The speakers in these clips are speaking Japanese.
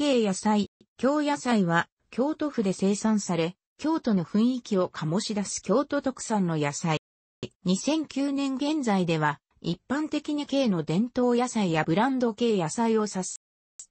系野菜、京野菜は京都府で生産され、京都の雰囲気を醸し出す京都特産の野菜。2009年現在では、一般的に系の伝統野菜やブランド系野菜を指す。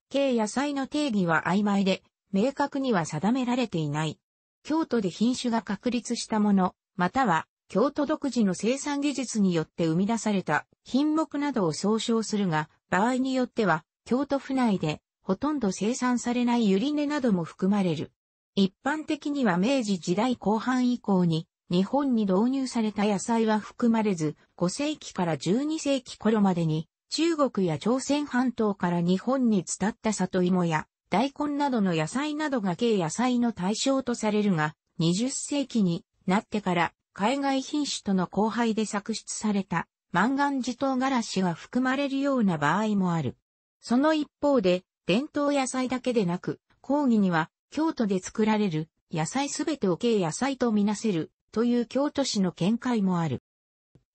系野菜の定義は曖昧で、明確には定められていない。京都で品種が確立したもの、または、京都独自の生産技術によって生み出された品目などを総称するが、場合によっては、京都府内でほとんど生産されないユリ根なども含まれる。一般的には明治時代後半以降に日本に導入された野菜は含まれず、5世紀から12世紀頃までに中国や朝鮮半島から日本に伝った里芋や大根などの野菜などが軽野菜の対象とされるが、20世紀になってから海外品種との交配で作出された万願寺唐辛子が含まれるような場合もある。その一方で、伝統野菜だけでなく、講義には京都で作られる野菜すべてを軽野菜とみなせるという京都市の見解もある。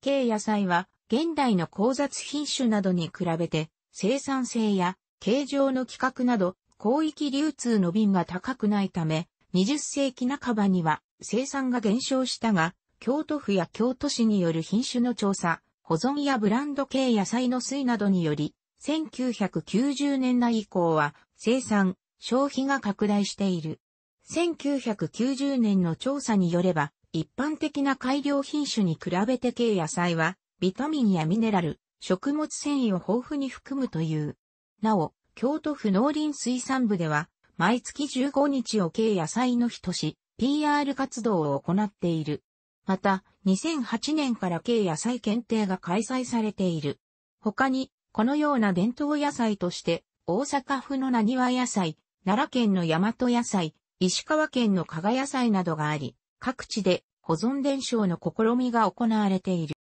軽野菜は現代の交雑品種などに比べて生産性や形状の規格など広域流通の便が高くないため、20世紀半ばには生産が減少したが、京都府や京都市による品種の調査、保存やブランド系野菜の水などにより、1990年代以降は生産、消費が拡大している。1990年の調査によれば、一般的な改良品種に比べて軽野菜は、ビタミンやミネラル、食物繊維を豊富に含むという。なお、京都府農林水産部では、毎月15日を軽野菜の日とし、PR 活動を行っている。また、2008年から軽野菜検定が開催されている。他に、このような伝統野菜として、大阪府の名庭野菜、奈良県の大和野菜、石川県の加賀野菜などがあり、各地で保存伝承の試みが行われている。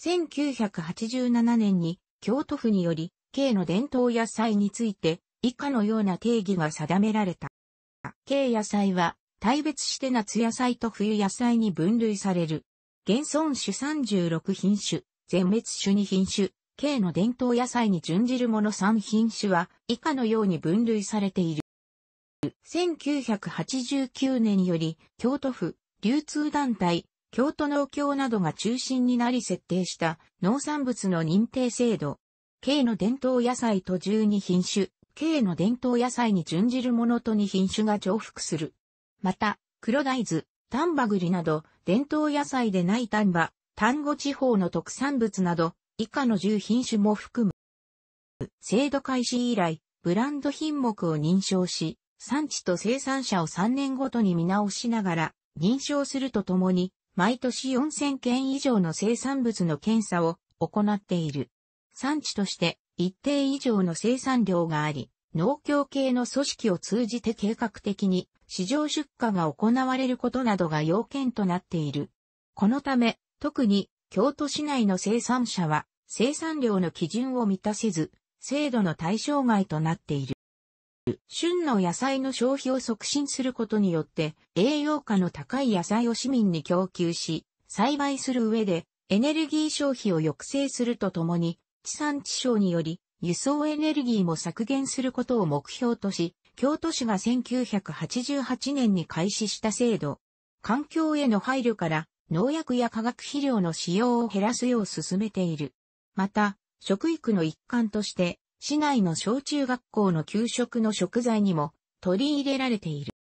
1987年に京都府により、京の伝統野菜について、以下のような定義が定められた。K 野菜は、大別して夏野菜と冬野菜に分類される。現存種36品種、全滅種2品種、系の伝統野菜に準じるもの3品種は以下のように分類されている。1989年より京都府流通団体京都農協などが中心になり設定した農産物の認定制度。K の伝統野菜と12品種、K の伝統野菜に準じるものと2品種が重複する。また、黒大豆、丹波栗など伝統野菜でない丹波、丹後地方の特産物など以下の10品種も含む。制度開始以来、ブランド品目を認証し、産地と生産者を3年ごとに見直しながら認証するとともに、毎年4000件以上の生産物の検査を行っている。産地として一定以上の生産量があり、農協系の組織を通じて計画的に市場出荷が行われることなどが要件となっている。このため、特に京都市内の生産者は生産量の基準を満たせず、制度の対象外となっている。旬の野菜の消費を促進することによって、栄養価の高い野菜を市民に供給し、栽培する上で、エネルギー消費を抑制するとともに、地産地消により、輸送エネルギーも削減することを目標とし、京都市が1988年に開始した制度。環境への配慮から、農薬や化学肥料の使用を減らすよう進めている。また、食育の一環として、市内の小中学校の給食の食材にも取り入れられている。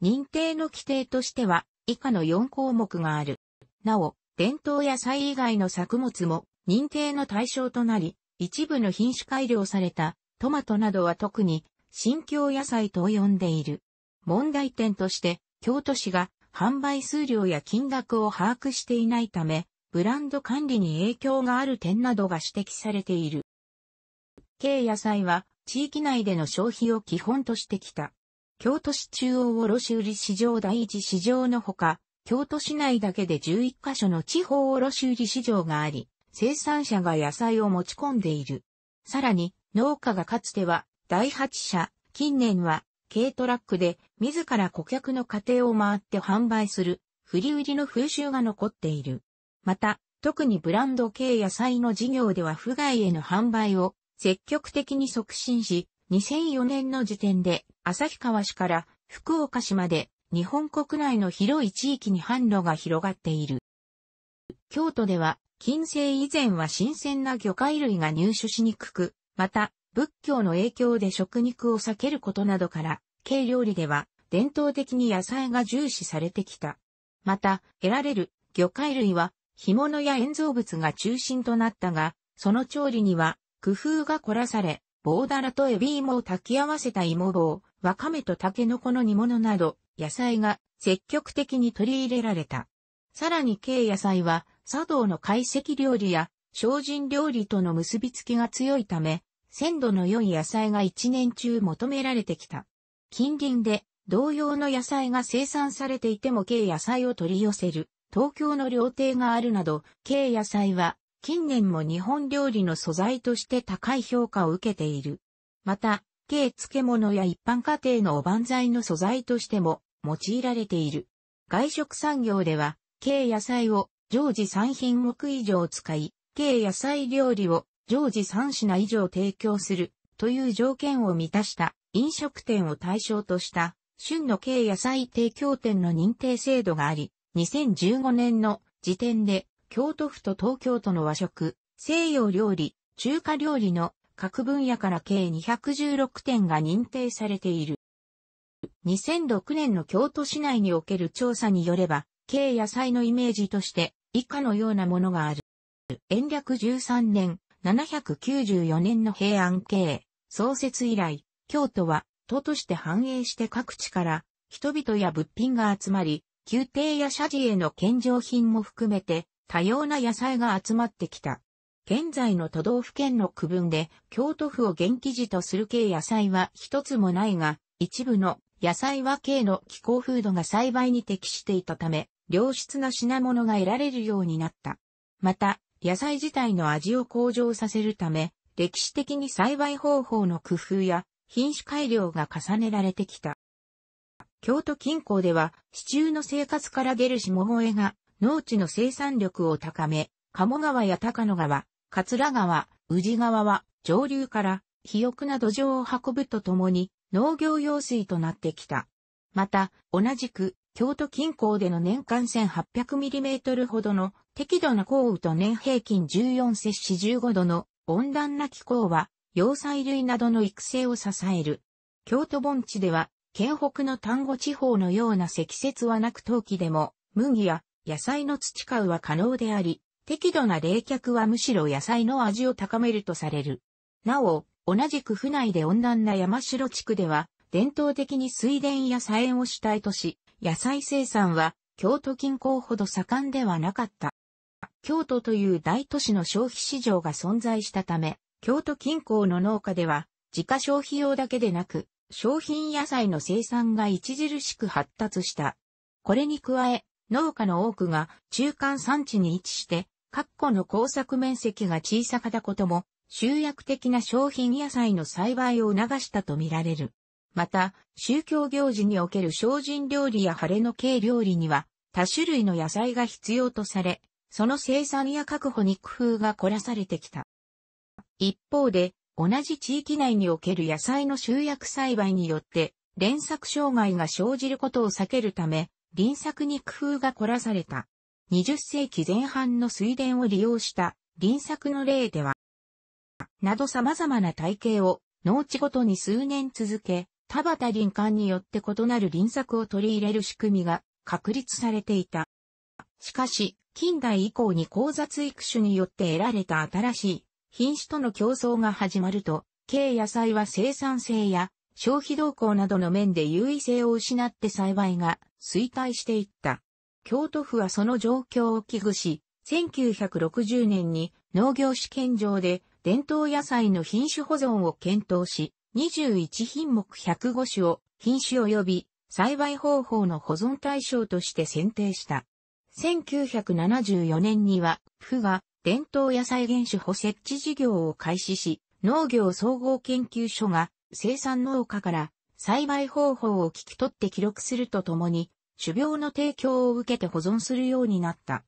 認定の規定としては、以下の4項目がある。なお、伝統野菜以外の作物も認定の対象となり、一部の品種改良されたトマトなどは特に新京野菜と呼んでいる。問題点として、京都市が販売数量や金額を把握していないため、ブランド管理に影響がある点などが指摘されている。軽野菜は地域内での消費を基本としてきた。京都市中央卸売市場第一市場のほか、京都市内だけで11カ所の地方卸売市場があり、生産者が野菜を持ち込んでいる。さらに、農家がかつては、第8社、近年は、軽トラックで、自ら顧客の家庭を回って販売する、振り売りの風習が残っている。また、特にブランド系野菜の事業では不外への販売を積極的に促進し、2004年の時点で旭川市から福岡市まで日本国内の広い地域に販路が広がっている。京都では、近世以前は新鮮な魚介類が入手しにくく、また、仏教の影響で食肉を避けることなどから、軽料理では伝統的に野菜が重視されてきた。また、得られる魚介類は干物や塩造物が中心となったが、その調理には工夫が凝らされ、棒だらとエビ芋を炊き合わせた芋棒、わかめとタケノコの煮物など、野菜が積極的に取り入れられた。さらに軽野菜は、茶道の懐石料理や精進料理との結びつきが強いため、鮮度の良い野菜が一年中求められてきた。近隣で同様の野菜が生産されていても軽野菜を取り寄せる東京の料亭があるなど、軽野菜は近年も日本料理の素材として高い評価を受けている。また、軽漬物や一般家庭のおばんざいの素材としても用いられている。外食産業では、軽野菜を常時3品目以上使い、軽野菜料理を常時3品以上提供するという条件を満たした飲食店を対象とした旬の軽野菜提供店の認定制度があり、2015年の時点で、京都府と東京都の和食、西洋料理、中華料理の各分野から計216点が認定されている。2006年の京都市内における調査によれば、計野菜のイメージとして以下のようなものがある。延暦13年、794年の平安経、創設以来、京都は都として繁栄して各地から人々や物品が集まり、宮廷や社寺への献上品も含めて多様な野菜が集まってきた。現在の都道府県の区分で京都府を元気児とする系野菜は一つもないが、一部の野菜は系の気候風土が栽培に適していたため、良質な品物が得られるようになった。また、野菜自体の味を向上させるため、歴史的に栽培方法の工夫や品種改良が重ねられてきた。京都近郊では、市中の生活から出る下萌えが、農地の生産力を高め、鴨川や高野川、桂川、宇治川は、上流から、肥沃な土壌を運ぶとともに、農業用水となってきた。また、同じく、京都近郊での年間 1800mm ほどの適度な降雨と年平均14摂氏15度の温暖な気候は、要塞類などの育成を支える。京都盆地では県北の丹後地方のような積雪はなく冬季でも、麦や野菜の土買うは可能であり、適度な冷却はむしろ野菜の味を高めるとされる。なお、同じく府内で温暖な山城地区では、伝統的に水田や菜園を主体とし、野菜生産は京都近郊ほど盛んではなかった。京都という大都市の消費市場が存在したため、京都近郊の農家では、自家消費用だけでなく、商品野菜の生産が著しく発達した。これに加え、農家の多くが中間産地に位置して、各個の工作面積が小さかったことも、集約的な商品野菜の栽培を促したとみられる。また、宗教行事における精進料理や晴れの系料理には、多種類の野菜が必要とされ、その生産や確保に工夫が凝らされてきた。一方で、同じ地域内における野菜の集約栽培によって、連作障害が生じることを避けるため、輪作に工夫が凝らされた。20世紀前半の水田を利用した輪作の例では、など様々な体系を農地ごとに数年続け、田畑林間によって異なる輪作を取り入れる仕組みが確立されていた。しかし、近代以降に交雑育種によって得られた新しい品種との競争が始まると、軽野菜は生産性や消費動向などの面で優位性を失って栽培が衰退していった。京都府はその状況を危惧し、1960年に農業試験場で伝統野菜の品種保存を検討し、21品目105種を品種及び栽培方法の保存対象として選定した。1974年には、府が伝統野菜原種補設置事業を開始し、農業総合研究所が生産農家から栽培方法を聞き取って記録するとともに、種苗の提供を受けて保存するようになった。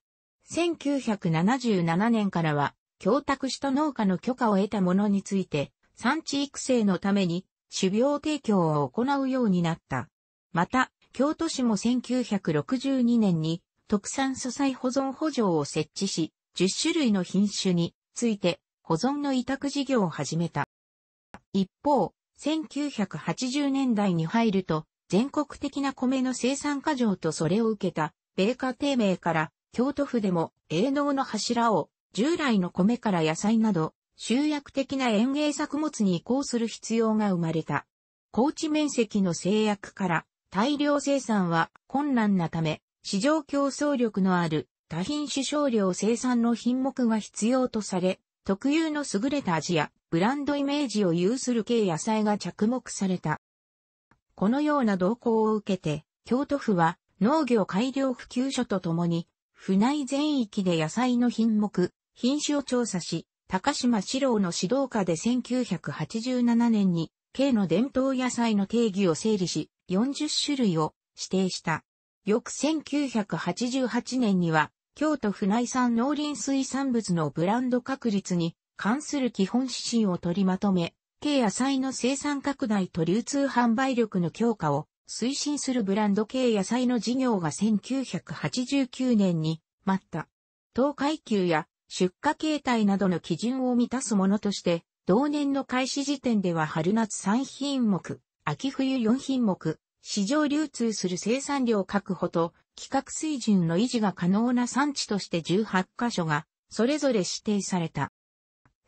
1977年からは、供託した農家の許可を得たものについて、産地育成のために種苗提供を行うようになった。また、京都市も1962年に特産素材保存補助を設置し、10種類の品種について保存の委託事業を始めた。一方、1980年代に入ると、全国的な米の生産過剰とそれを受けた米価低迷から京都府でも営農の柱を従来の米から野菜など集約的な園芸作物に移行する必要が生まれた。高知面積の制約から大量生産は困難なため市場競争力のある多品種少量生産の品目が必要とされ、特有の優れた味やブランドイメージを有する系野菜が着目された。このような動向を受けて、京都府は農業改良普及所とともに、府内全域で野菜の品目、品種を調査し、高島四郎の指導下で1987年に、系の伝統野菜の定義を整理し、40種類を指定した。翌1988年には、京都府内産農林水産物のブランド確立に関する基本指針を取りまとめ、軽野菜の生産拡大と流通販売力の強化を推進するブランド軽野菜の事業が1989年に待った。東階級や出荷形態などの基準を満たすものとして、同年の開始時点では春夏3品目、秋冬4品目、市場流通する生産量確保と規格水準の維持が可能な産地として18カ所がそれぞれ指定された。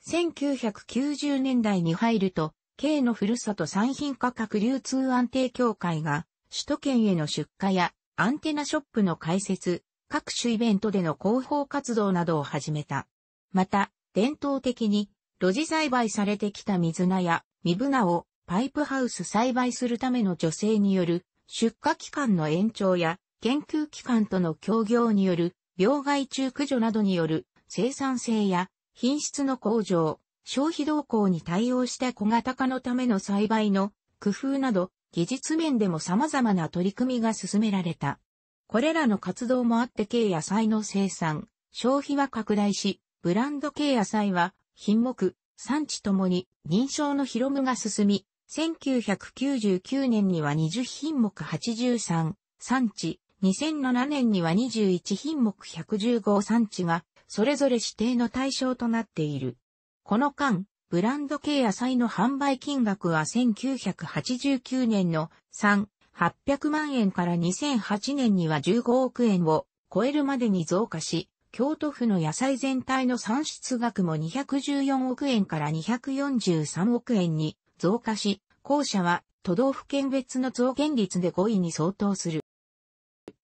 1990年代に入ると、K のふるさと産品価格流通安定協会が首都圏への出荷やアンテナショップの開設、各種イベントでの広報活動などを始めた。また、伝統的に露地栽培されてきた水菜や水ブナをパイプハウス栽培するための女性による出荷期間の延長や研究機関との協業による病害虫駆除などによる生産性や品質の向上、消費動向に対応した小型化のための栽培の工夫など技術面でも様々な取り組みが進められた。これらの活動もあって軽野菜の生産、消費は拡大し、ブランド軽野菜は品目、産地ともに認証の広むが進み、1999年には20品目83、産地、2007年には21品目115産地が、それぞれ指定の対象となっている。この間、ブランド系野菜の販売金額は1989年の3、800万円から2008年には15億円を超えるまでに増加し、京都府の野菜全体の産出額も214億円から243億円に増加し、後者は都道府県別の増減率で5位に相当する。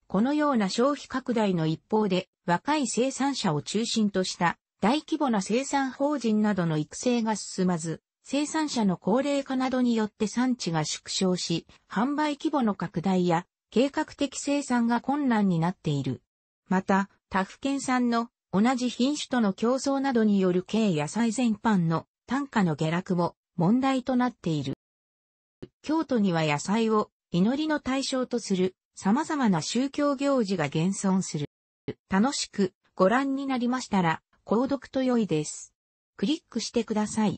このような消費拡大の一方で、若い生産者を中心とした大規模な生産法人などの育成が進まず、生産者の高齢化などによって産地が縮小し、販売規模の拡大や計画的生産が困難になっている。また、他府県産の同じ品種との競争などによる軽野菜全般の単価の下落も問題となっている。京都には野菜を祈りの対象とする様々な宗教行事が現存する。楽しくご覧になりましたら、購読と良いです。クリックしてください。